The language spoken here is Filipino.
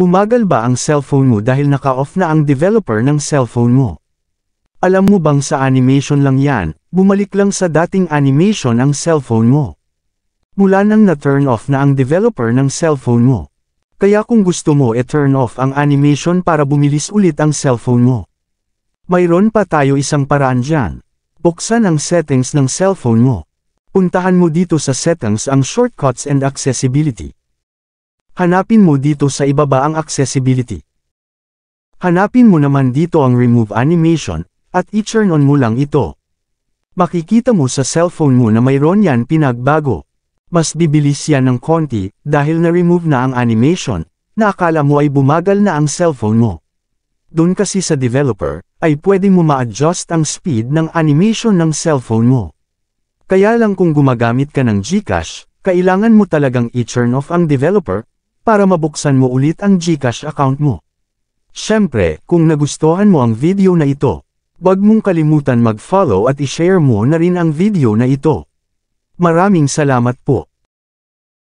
Umagal ba ang cellphone mo dahil naka-off na ang developer ng cellphone mo? Alam mo bang sa animation lang yan, bumalik lang sa dating animation ang cellphone mo. Mula nang na-turn off na ang developer ng cellphone mo. Kaya kung gusto mo e-turn off ang animation para bumilis ulit ang cellphone mo. Mayroon pa tayo isang paraan dyan. Buksan ang settings ng cellphone mo. Puntahan mo dito sa settings ang shortcuts and accessibility. Hanapin mo dito sa ibaba ang accessibility. Hanapin mo naman dito ang remove animation, at i-turn on mo lang ito. Makikita mo sa cellphone mo na mayroon yan pinagbago. Mas bibilis yan ng konti, dahil na-remove na ang animation, na akala mo ay bumagal na ang cellphone mo. Doon kasi sa developer, ay pwede mo ma-adjust ang speed ng animation ng cellphone mo. Kaya lang kung gumagamit ka ng Gcash, kailangan mo talagang i-turn off ang developer para mabuksan mo ulit ang GCash account mo. Siyempre, kung nagustuhan mo ang video na ito, wag mong kalimutan mag-follow at i-share mo na rin ang video na ito. Maraming salamat po.